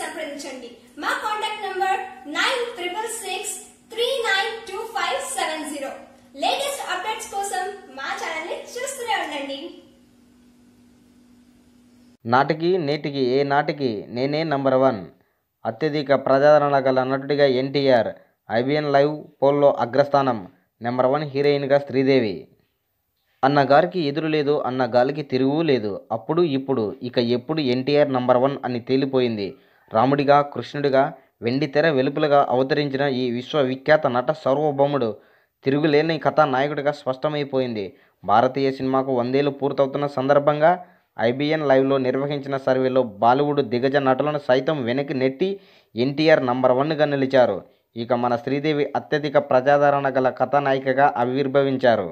సంప్రదించండి మా contact number nine triple six three nine two five seven zero latest updates కోసం మా channel ని చూస్తూనే ఉండండి నాటికి నేటికి ఏ నాటికి నేనే నంబర్ వన్ అత్యధిక ప్రజాదరణ గల నటుడిగా ఎన్టీఆర్ ఐబిఎన్ లైవ్ పోల్లో అగ్రస్థానం నెంబర్ వన్ హీరోయిన్గా శ్రీదేవి అన్న గారికి ఎదురు లేదు అన్న గాలికి తిరుగు లేదు అప్పుడు ఇప్పుడు ఇక ఎప్పుడు ఎన్టీఆర్ నంబర్ వన్ అని తేలిపోయింది రాముడిగా కృష్ణుడిగా వెండితెర వెలుపలగా అవతరించిన ఈ విశ్వవిఖ్యాత నట సార్వభౌముడు తిరుగులేని కథానాయకుడిగా స్పష్టమైపోయింది భారతీయ సినిమాకు వందేళ్ళు పూర్తవుతున్న సందర్భంగా ఐబీఎన్ లైవ్లో నిర్వహించిన సర్వేలో బాలీవుడ్ దిగ్గజ నటులను సైతం వెనక్కి నెట్టి ఎన్టీఆర్ నంబర్ వన్గా నిలిచారు ఇక మన శ్రీదేవి అత్యధిక ప్రజాదరణ గల కథానాయికగా ఆవిర్భవించారు